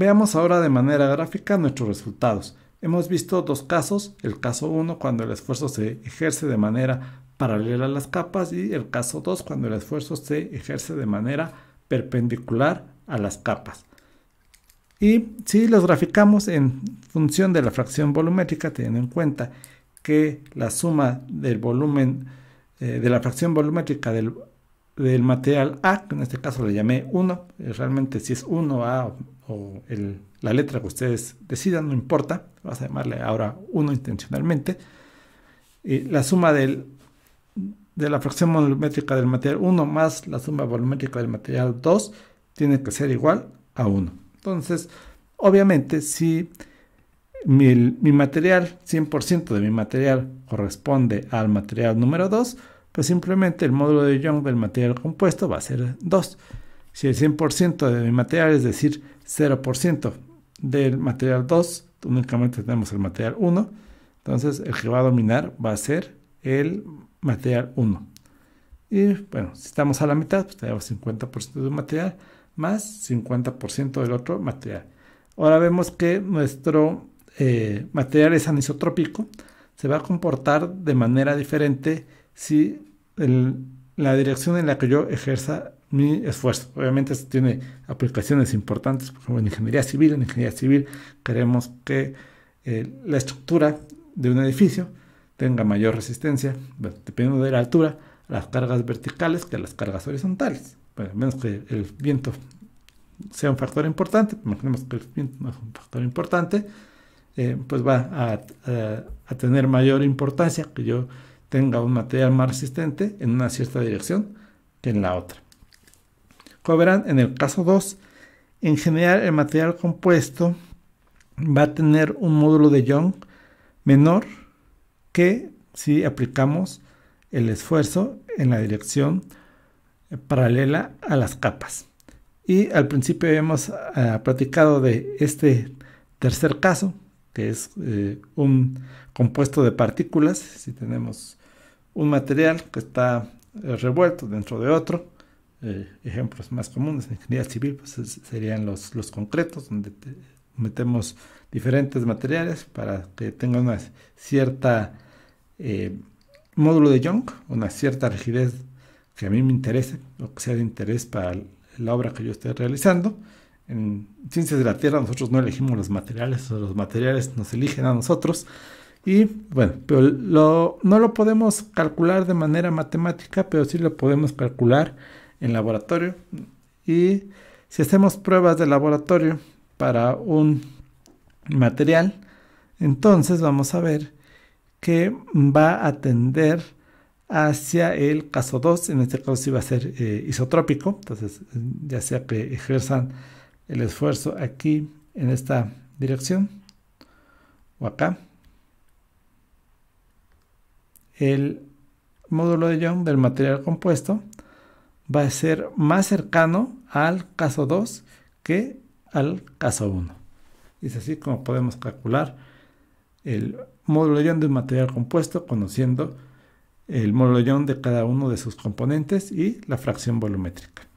Veamos ahora de manera gráfica nuestros resultados. Hemos visto dos casos, el caso 1 cuando el esfuerzo se ejerce de manera paralela a las capas y el caso 2 cuando el esfuerzo se ejerce de manera perpendicular a las capas. Y si los graficamos en función de la fracción volumétrica, teniendo en cuenta que la suma del volumen eh, de la fracción volumétrica del, del, material A, que en este caso le llamé 1, eh, realmente si es 1A o la letra que ustedes decidan, no importa, vas a llamarle ahora 1 intencionalmente, y la suma de la fracción volumétrica del material 1 más la suma volumétrica del material 2 tiene que ser igual a 1. Entonces, obviamente, si mi, mi material, 100% de mi material corresponde al material número 2, pues simplemente el módulo de Young del material compuesto va a ser 2. Si el 100% de mi material, es decir, 0% del material 2, únicamente tenemos el material 1, entonces el que va a dominar va a ser el material 1. Y bueno, si estamos a la mitad, pues tenemos 50% de un material más 50% del otro material. Ahora vemos que nuestro eh, material es anisotrópico. Se va a comportar de manera diferente si la dirección en la que yo ejerza mi esfuerzo. Obviamente tiene aplicaciones importantes, por ejemplo, en ingeniería civil. En ingeniería civil queremos que eh, la estructura de un edificio tenga mayor resistencia, dependiendo de la altura, a las cargas verticales que a las cargas horizontales. A menos que el viento sea un factor importante, imaginemos que el viento es un factor importante, eh, pues va a tener mayor importancia que yo tenga un material más resistente en una cierta dirección que en la otra verán, en el caso 2, en general el material compuesto va a tener un módulo de Young menor que si aplicamos el esfuerzo en la dirección paralela a las capas. Y al principio hemos ah, platicado de este tercer caso, que es eh, un compuesto de partículas. Si tenemos un material que está eh, revuelto dentro de otro, eh, ejemplos más comunes en ingeniería civil pues, serían los, los concretos, donde metemos diferentes materiales para que tenga una cierta eh, módulo de Young, una cierta rigidez que a mí me interese o que sea de interés para la obra que yo esté realizando. En Ciencias de la Tierra nosotros no elegimos los materiales, los materiales nos eligen a nosotros. Y bueno, pero lo, no lo podemos calcular de manera matemática, pero sí lo podemos calcular en laboratorio. Y si hacemos pruebas de laboratorio para un material, entonces vamos a ver que va a tender hacia el caso 2, en este caso si va a ser eh, isotrópico, entonces ya sea que ejerzan el esfuerzo aquí en esta dirección o acá. El módulo de Young del material compuesto va a ser más cercano al caso 2 que al caso 1. Es así como podemos calcular el módulo de un material compuesto conociendo el módulo de cada uno de sus componentes y la fracción volumétrica.